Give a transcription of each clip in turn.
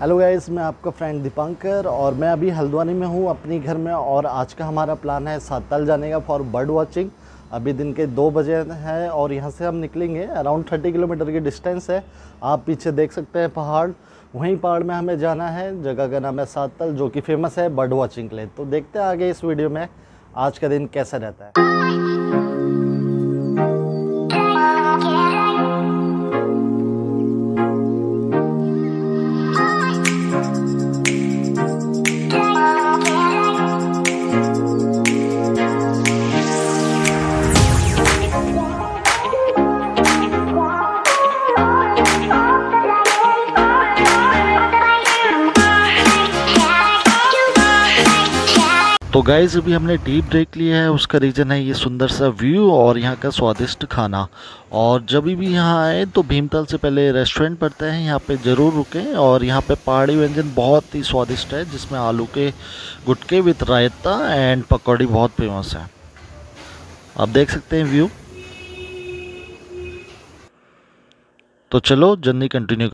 Hello guys मैं आपका friend Dipankar और मैं अभी हल्द्वानी में हूँ अपने घर में और आज का हमारा प्लान है सातल जाने का फॉर बर्ड वाचिंग अभी दिन के दो बजे हैं और यहाँ से हम निकलेंगे अराउंड थर्टी किलोमीटर की डिस्टेंस है आप पीछे देख सकते हैं पहाड़ वहीं पहाड़ में हमें जाना है जगह का नाम है सातल जो कि फेमस है बर्ड वॉचिंग के लिए तो देखते हैं आगे इस वीडियो में आज का दिन कैसा रहता है तो गाइज अभी हमने डीप ब्रेक लिया है उसका रीज़न है ये सुंदर सा व्यू और यहाँ का स्वादिष्ट खाना और जब भी यहाँ आए तो भीमताल से पहले रेस्टोरेंट पड़ते हैं यहाँ पे ज़रूर रुकें और यहाँ पे पहाड़ी व्यंजन बहुत ही स्वादिष्ट है जिसमें आलू के गुटके विथ रायता एंड पकौड़ी बहुत फेमस है आप देख सकते हैं व्यू तो चलो जर्नी कंटिन्यू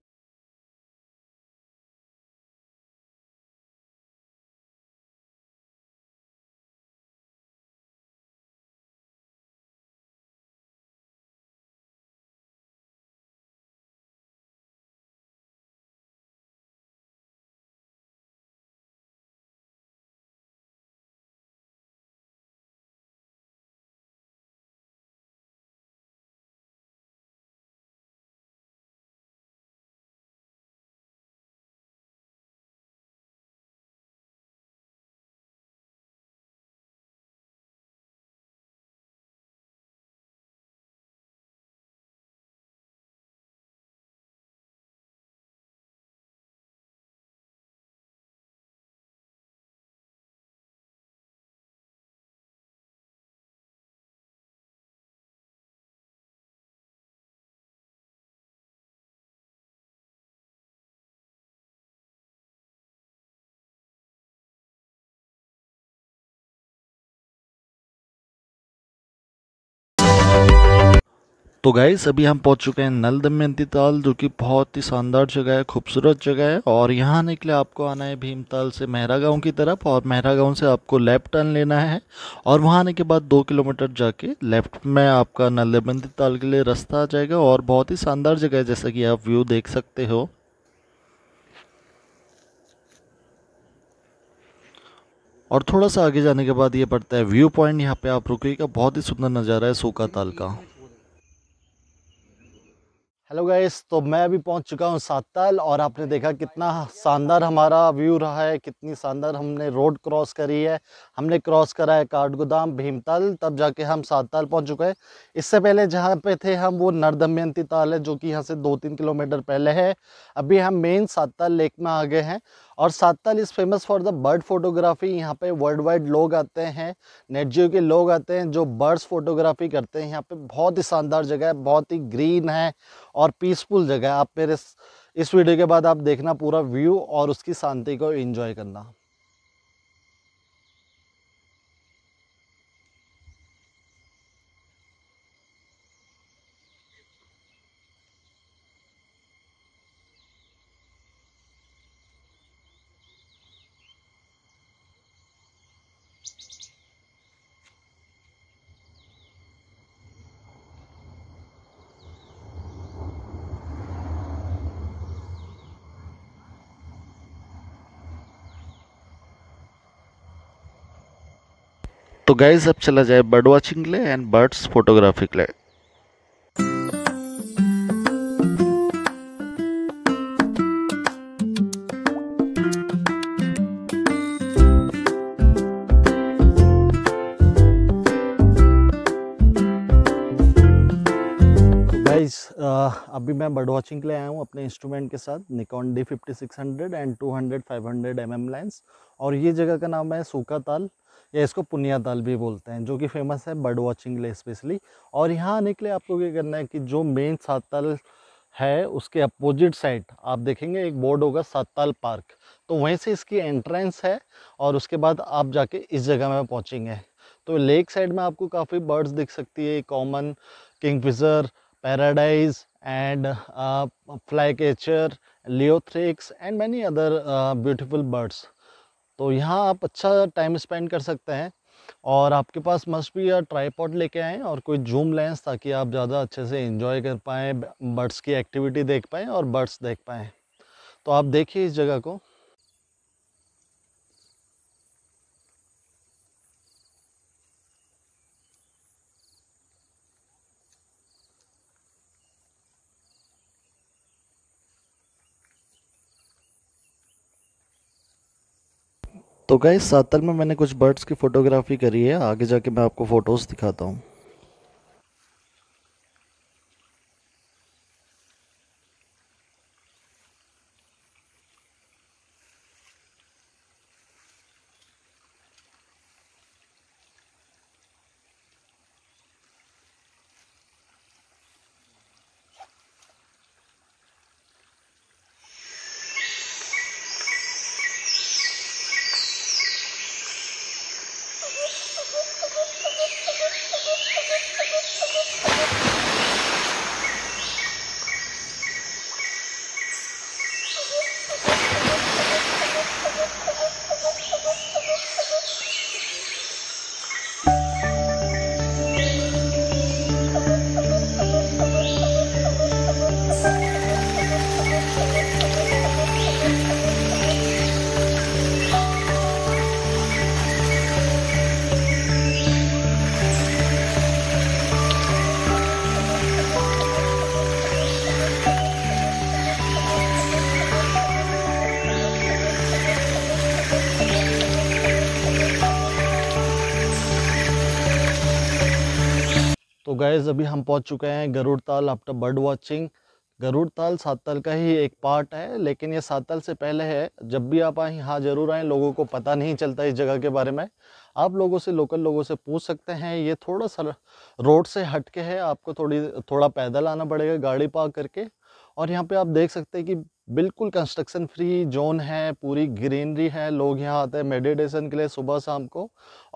तो गाइस अभी हम पहुंच चुके हैं नल दमयंती ताल जो कि बहुत ही शानदार जगह है खूबसूरत जगह है और यहाँ आने के लिए आपको आना है भीमताल से मेहरा गाँव की तरफ और मेहरा गाँव से आपको लेफ्ट टर्न लेना है और वहाँ आने के बाद दो किलोमीटर जाके लेफ्ट में आपका नल दमयंती ताल के लिए रास्ता आ जाएगा और बहुत ही शानदार जगह है जैसा कि आप व्यू देख सकते हो और थोड़ा सा आगे जाने के बाद ये पड़ता है व्यू पॉइंट यहाँ पे आप रुकिएगा बहुत ही सुंदर नज़ारा है सोका ताल का हेलो गाइस तो मैं अभी पहुंच चुका हूं सातल और आपने देखा कितना शानदार हमारा व्यू रहा है कितनी शानदार हमने रोड क्रॉस करी है हमने क्रॉस करा है काठगोदाम भीमताल तब जाके हम सातल पहुंच चुके हैं इससे पहले जहां पे थे हम वो नरदमयंती ताल है जो कि यहां से दो तीन किलोमीटर पहले है अभी हम मेन सातल लेक में आ गए हैं और Sattal is famous for the bird photography यहाँ पे वर्ल्ड वाइड लोग आते हैं नेट जियो के लोग आते हैं जो बर्ड्स फोटोग्राफी करते हैं यहाँ पे बहुत ही शानदार जगह है बहुत ही ग्रीन है और पीसफुल जगह है आप मेरे इस वीडियो के बाद आप देखना पूरा व्यू और उसकी शांति को इन्जॉय करना तो गाइज अब चला जाए बर्ड वॉचिंग लिए एंड बर्ड्स फोटोग्राफी के लिए अभी मैं बर्ड वॉचिंग के लिए आया हूँ अपने इंस्ट्रूमेंट के साथ Nikon D fifty six hundred and two hundred five hundred M M lens और ये जगह का नाम है सूखा ताल या इसको पुनिया ताल भी बोलते हैं जो कि फेमस है बर्ड वॉचिंग के लिए स्पेशली और यहाँ आने के लिए आपको ये करना है कि जो मेन सात ताल है उसके अपोजिट साइड आप देखेंगे एक बोर्ड होगा सात ताल पार्क तो वहीं से इसकी एंट्रेंस है और उसके बाद आप जाके इस जगह में पहुँचेंगे तो लेक साइड में आपको काफ़ी बर्ड्स दिख सकती है common kingfisher paradise and uh, flycatcher, leiothrix and many other uh, beautiful birds. तो यहाँ आप अच्छा टाइम स्पेंड कर सकते हैं और आपके पास मस्ट भी या ट्राईपॉड लेके आएँ और कोई जूम लेंस ताकि आप ज़्यादा अच्छे से इन्जॉय कर पाएँ बर्ड्स की एक्टिविटी देख पाएँ और बर्ड्स देख पाएँ तो आप देखिए इस जगह को तो गाइस सातल में मैंने कुछ बर्ड्स की फ़ोटोग्राफ़ी करी है आगे जाके मैं आपको फ़ोटोज़ दिखाता हूँ गैज़ अभी हम पहुंच चुके हैं गरुड़ ताल आफ्टर बर्ड वॉचिंग गरुड़ ताल ताल का ही एक पार्ट है लेकिन ये सात ताल से पहले है जब भी आप यहाँ ज़रूर आएँ लोगों को पता नहीं चलता इस जगह के बारे में आप लोगों से लोकल लोगों से पूछ सकते हैं ये थोड़ा सा रोड से हट के है आपको थोड़ी थोड़ा पैदल आना पड़ेगा गाड़ी पार करके और यहाँ पे आप देख सकते हैं कि बिल्कुल कंस्ट्रक्शन फ्री जोन है पूरी ग्रीनरी है लोग यहाँ आते हैं मेडिटेशन के लिए सुबह शाम को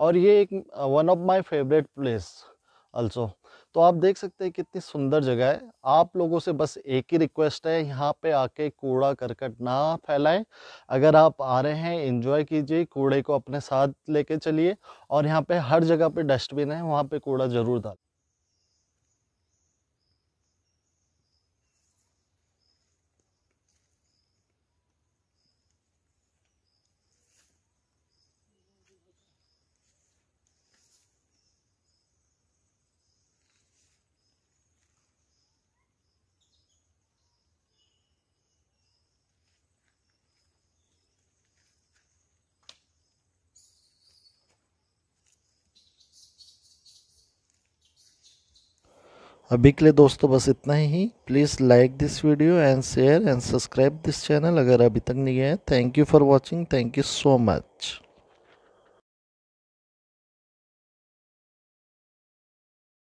और ये एक one of my favourite place also तो आप देख सकते हैं कितनी सुंदर जगह है आप लोगों से बस एक ही रिक्वेस्ट है यहाँ पे आके कूड़ा करकट ना फैलाएं अगर आप आ रहे हैं इन्जॉय कीजिए कूड़े को अपने साथ लेके चलिए और यहाँ पे हर जगह पे डस्टबिन है वहाँ पे कूड़ा ज़रूर डालें अभी के लिए दोस्तों बस इतना ही please like this video and share and subscribe this channel अगर अभी तक नहीं है thank you for watching thank you so much